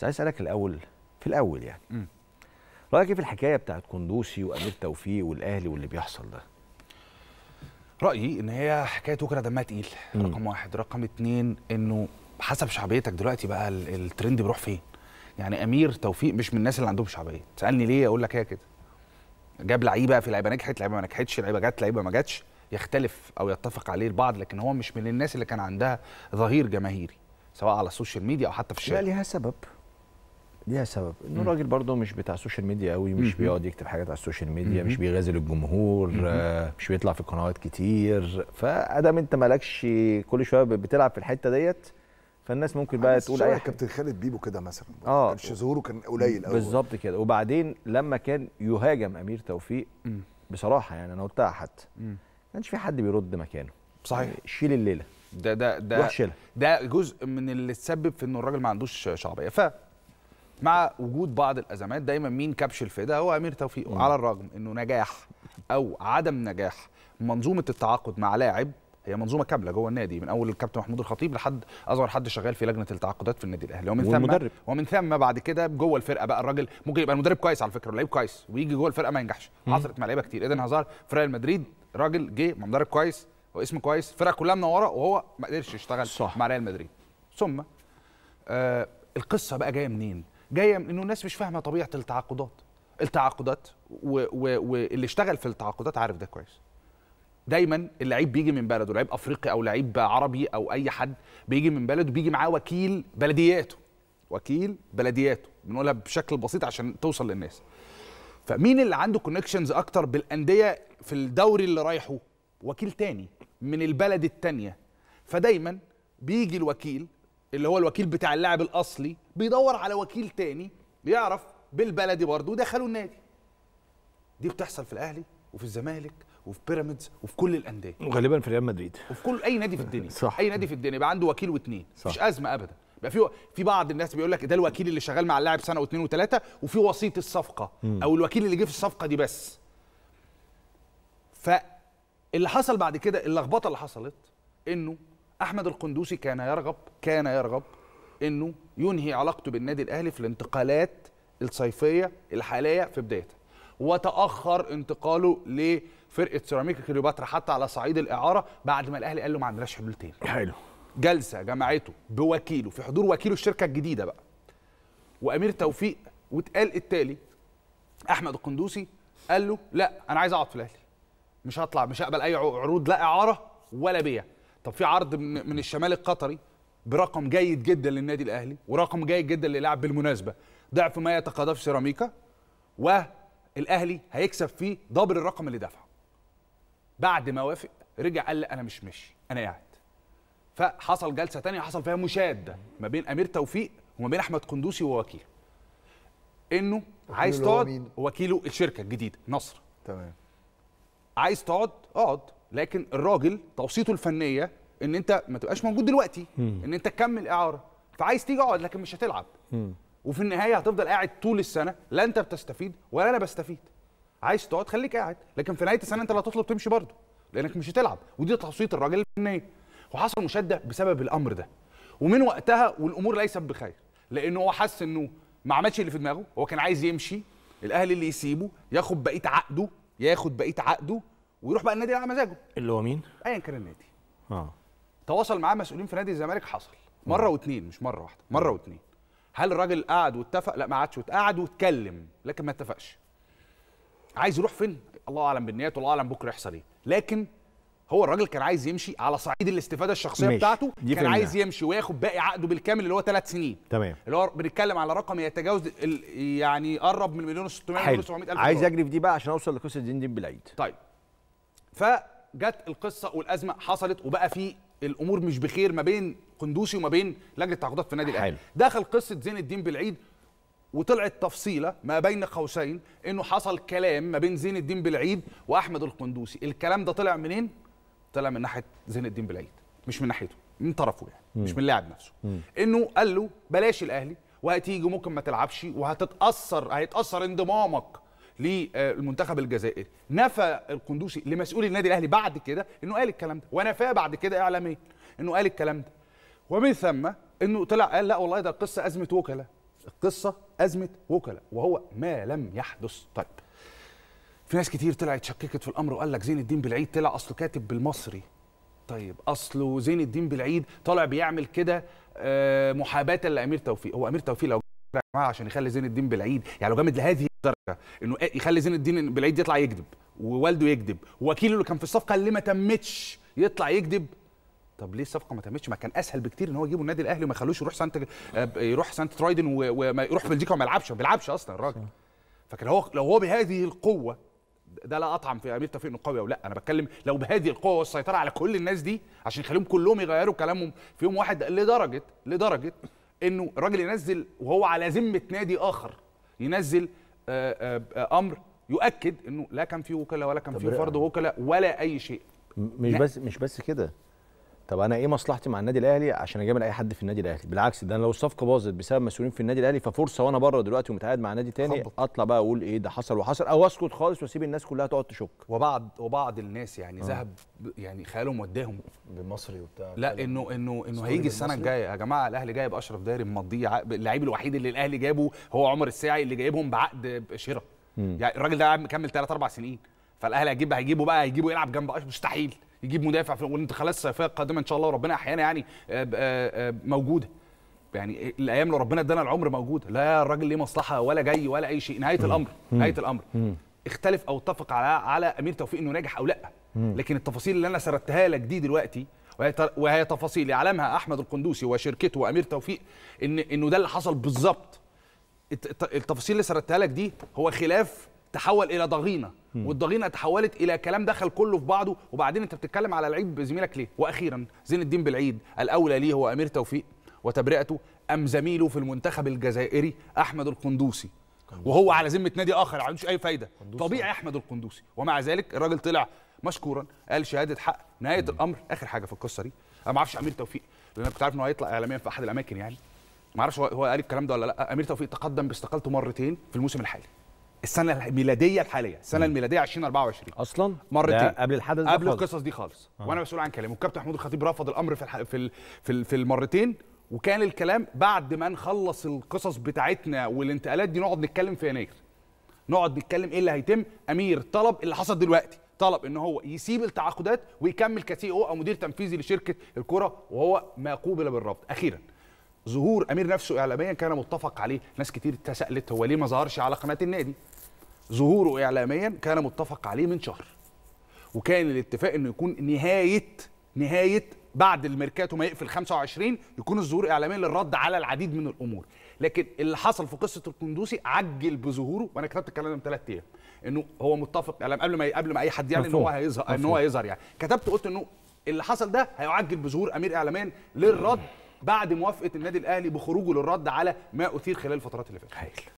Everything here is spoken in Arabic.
بس عايز اسالك الاول في الاول يعني م. رايك ايه في الحكايه بتاعت كندوسي وامير توفيق والاهلي واللي بيحصل ده رايي ان هي حكايه وكره دمها تقيل رقم واحد رقم اتنين انه حسب شعبيتك دلوقتي بقى الترند بيروح فين يعني امير توفيق مش من الناس اللي عندهم شعبيه تسالني ليه اقول لك هي كده جاب لعيبه في لعيبه نجحت لعيبه ما نجحتش لعيبه جت لعيبه ما جاتش يختلف او يتفق عليه البعض لكن هو مش من الناس اللي كان عندها ظهير جماهيري سواء على السوشيال ميديا او حتى في الشارع ليها سبب ليها سبب انه الراجل برضه مش بتاع السوشيال ميديا قوي مش بيقعد يكتب حاجات على السوشيال ميديا مش بيغازل الجمهور مش بيطلع في قنوات كتير فادام انت مالكش كل شويه بتلعب في الحته ديت فالناس ممكن بقى تقول اي كابتن خالد بيبو كده مثلا اه كانش ظهوره كان قليل قوي بالظبط كده وبعدين لما كان يهاجم امير توفيق بصراحه يعني انا قلتها حتى ما كانش في حد بيرد مكانه صحيح شيل الليله ده ده ده ده جزء من اللي تسبب في انه الراجل ما عندوش شعبيه ف مع وجود بعض الازمات دايما مين كبش الفدا هو امير توفيق مم. على الرغم انه نجاح او عدم نجاح منظومه التعاقد مع لاعب هي منظومه كامله جوه النادي من اول الكابتن محمود الخطيب لحد اصغر حد شغال في لجنه التعاقدات في النادي الاهلي ومن ثم ومن ثم بعد كده جوه الفرقه بقى الراجل ممكن يبقى المدرب كويس على فكره لعيب كويس ويجي جوه الفرقه ما ينجحش حصلت مع لعيبه كتير ايدن هازار في ريال مدريد راجل جه مدرب كويس واسم كويس فرقه كلها منوره وهو ما قدرش يشتغل صح. مع ريال مدريد ثم آه القصه بقى جايه منين جايه من انه الناس مش فاهمه طبيعه التعاقدات التعاقدات واللي اشتغل في التعاقدات عارف ده كويس دايما اللعيب بيجي من بلده لعيب افريقي او لعيب عربي او اي حد بيجي من بلده بيجي معاه وكيل بلدياته وكيل بلدياته بنقولها بشكل بسيط عشان توصل للناس فمين اللي عنده كونكشنز اكتر بالانديه في الدوري اللي رايحه وكيل تاني من البلد التانيه فدايما بيجي الوكيل اللي هو الوكيل بتاع اللاعب الاصلي بيدور على وكيل تاني بيعرف بالبلدي برضه ودخلوا النادي دي بتحصل في الاهلي وفي الزمالك وفي بيراميدز وفي كل الانديه وغالبا في ريال مدريد وفي كل اي نادي في الدنيا صح. اي نادي في الدنيا يبقى عنده وكيل واثنين مفيش ازمه ابدا يبقى في في بعض الناس بيقول لك ده الوكيل اللي شغال مع اللاعب سنه واثنين وثلاثه وفي وسيط الصفقه م. او الوكيل اللي جه في الصفقه دي بس ف اللي حصل بعد كده اللخبطه اللي حصلت انه احمد القندوسي كان يرغب كان يرغب انه ينهي علاقته بالنادي الاهلي في الانتقالات الصيفيه الحاليه في بدايتها وتاخر انتقاله لفرقه سيراميكا كليوباترا حتى على صعيد الاعاره بعد ما الاهلي قال له ما عندناش حلول تاني حلو جلسه جمعته بوكيله في حضور وكيله الشركه الجديده بقى وامير توفيق واتقال التالي احمد القندوسي قال له لا انا عايز اقعد في الاهلي مش هطلع مش هقبل اي عروض لا اعاره ولا بيع طب في عرض من الشمال القطري برقم جيد جدا للنادي الاهلي ورقم جيد جدا للاعب بالمناسبه ضعف ما يتقاضاه في سيراميكا والاهلي هيكسب فيه دبر الرقم اللي دفعه بعد ما وافق رجع قال لا انا مش ماشي انا قاعد فحصل جلسه تانية حصل فيها مشاده ما بين امير توفيق وما بين احمد قندوسي ووكيله انه عايز تقعد وكيله الشركه الجديده نصر تمام عايز تقعد اقعد لكن الراجل توصيته الفنيه ان انت ما تبقاش موجود دلوقتي ان انت تكمل اعاره فعايز تيجي اقعد لكن مش هتلعب وفي النهايه هتفضل قاعد طول السنه لا انت بتستفيد ولا انا بستفيد عايز تقعد خليك قاعد لكن في نهايه السنه انت اللي هتطلب تمشي برضه لانك مش هتلعب ودي توصيه الراجل الفنيه وحصل مشده بسبب الامر ده ومن وقتها والامور ليست بخير لان هو حس انه ما عملش اللي في دماغه هو كان عايز يمشي الاهلي اللي يسيبه ياخد بقيه عقده ياخد بقيه عقده ويروح بقى النادي على مزاجه اللي هو مين؟ ايا كان النادي اه تواصل معاه مسؤولين في نادي الزمالك حصل مره واثنين مش مره واحده مره واثنين هل الراجل قعد واتفق لا ما قعدش قعد واتكلم لكن ما اتفقش عايز يروح فين الله اعلم بالنيات والله اعلم بكره يحصل ايه لكن هو الراجل كان عايز يمشي على صعيد الاستفاده الشخصيه ماشي. بتاعته كان عايز يمشي وياخد باقي عقده بالكامل اللي هو ثلاث سنين تمام اللي هو بنتكلم على رقم يتجاوز يعني قرب من مليون و600 مليون و700 الف عايز اجري في دي بقى عشان اوصل لقصه دين دين بالعيد طيب فجت القصه والازمه حصلت وبقى في الامور مش بخير ما بين قندوسي وما بين لجنه التعاقدات في النادي الاهلي دخل قصه زين الدين بالعيد وطلعت تفصيله ما بين قوسين انه حصل كلام ما بين زين الدين بالعيد واحمد القندوسي الكلام ده طلع منين طلع من ناحيه زين الدين بالعيد مش من ناحيته من طرفه يعني مم. مش من اللاعب نفسه مم. انه قال له بلاش الاهلي وهتيجي ممكن ما تلعبش وهتتاثر هيتاثر انضمامك للمنتخب الجزائري نفى القندوسي لمسؤول النادي الاهلي بعد كده انه قال الكلام ده ونفاه بعد كده اعلاميا انه قال الكلام ده ومن ثم انه طلع قال لا والله ده القصه ازمه وكلاء القصه ازمه وكلاء وهو ما لم يحدث طيب في ناس كتير طلعت شككت في الامر وقال لك زين الدين بالعيد طلع اصله كاتب بالمصري طيب اصله زين الدين بالعيد طالع بيعمل كده آه، محاباه لامير توفيق هو امير توفيق لو جماعه عشان يخلي زين الدين بالعيد يعني لو جامد لهذه الدرجه انه إيه، يخلي زين الدين بالعيد يطلع يكذب ووالده يكذب ووكيله اللي كان في الصفقه اللي ما تمتش يطلع يكذب طب ليه الصفقه ما تمتش ما كان اسهل بكتير ان هو يجيبه النادي الاهلي وما يخلوش يروح سانت آه، يروح سانت ترايدن ويروح بلجيكا وما يلعبش ما بيلعبش اصلا الراجل فكان هو لو هو بهذه القوه ده لا اطعم في امير توفيق انه قوي او لا انا بتكلم لو بهذه القوه والسيطره على كل الناس دي عشان يخليهم كلهم يغيروا كلامهم في يوم واحد لدرجه لدرجه انه الراجل ينزل وهو على ذمه نادي اخر ينزل آه، آه، آه، امر يؤكد انه لا كان في وكلاء ولا كان في فرض وكلاء ولا اي شيء مش لا. بس مش بس كده طب انا ايه مصلحتي مع النادي الاهلي عشان اجامل اي حد في النادي الاهلي بالعكس ده انا لو الصفقه باظت بسبب مسؤولين في النادي الاهلي ففرصه وانا بره دلوقتي ومتقاعد مع نادي تاني خبط. اطلع بقى اقول ايه ده حصل وحصل او اسكت خالص واسيب الناس كلها تقعد تشك وبعض وبعض الناس يعني آه. ذهب يعني خيالهم وداهم بالمصري وبتاع لا انه انه انه هيجي السنه الجايه يا جماعه الاهلي جايب اشرف داري مضيه عقد اللعيب الوحيد اللي الاهلي جابه هو عمر الساعي اللي جايبهم بعقد شراء يعني الراجل ده مكمل 3 4 سنين فالاهلي هيجيب هيجيبه بقى هيجيبه يلعب جنب اشرف مستحيل يجيب مدافع في والانتقالات الصيفيه القادمه ان شاء الله وربنا احيانا يعني آه، آه، آه، موجوده يعني الايام اللي ربنا ادانا العمر موجوده لا الراجل ليه مصلحه ولا جاي ولا اي شيء نهايه الامر نهايه الامر اختلف او اتفق على على امير توفيق انه ناجح او لا لكن التفاصيل اللي انا سردتها لك دي دلوقتي وهي تفاصيل يعلمها احمد القندوسي وشركته وامير توفيق ان انه ده اللي حصل بالظبط التفاصيل اللي سردتها لك دي هو خلاف تحول الى ضغينه والضغينه تحولت الى كلام دخل كله في بعضه وبعدين انت بتتكلم على العيب زميلك ليه واخيرا زين الدين بالعيد الاولى ليه هو امير توفيق وتبرئته ام زميله في المنتخب الجزائري احمد القندوسي وهو على ذمه نادي اخر ما عندوش اي فايده طبيعي احمد القندوسي ومع ذلك الراجل طلع مشكورا قال شهاده حق نهايه الامر اخر حاجه في القصه دي انا ما اعرفش امير توفيق لان انا كنت عارف انه هيطلع اعلاميا في احد الاماكن يعني ما اعرفش هو قال الكلام ده ولا لا امير توفيق تقدم باستقالته مرتين في الموسم الحالي السنه الميلاديه الحاليه السنه الميلاديه 2024 اصلا مرتين قبل الحدث قبل القصص دي خالص آه. وانا مسؤول عن كلامه والكابتن محمود الخطيب رفض الامر في الح... في ال... في, ال... في المرتين وكان الكلام بعد ما نخلص القصص بتاعتنا والانتقالات دي نقعد نتكلم في يناير نقعد نتكلم ايه اللي هيتم امير طلب اللي حصل دلوقتي طلب ان هو يسيب التعاقدات ويكمل كسي او او مدير تنفيذي لشركه الكره وهو ما قوبل بالرفض اخيرا ظهور امير نفسه اعلاميا كان متفق عليه ناس كتير تسالت هو ليه ما ظهرش على قناه النادي ظهوره اعلاميا كان متفق عليه من شهر وكان الاتفاق انه يكون نهايه نهايه بعد الميركاتو ما يقفل 25 يكون الظهور اعلاميا للرد على العديد من الامور لكن اللي حصل في قصه القندوسي عجل بظهوره وانا كتبت الكلام من ثلاث ايام انه هو متفق يعني قبل ما قبل ما اي حد يعني ان هو هيظهر ان هو هيظهر يعني كتبت قلت انه اللي حصل ده هيعجل بظهور امير اعلاميا للرد بعد موافقه النادي الاهلي بخروجه للرد على ما اثير خلال الفترات اللي فاتت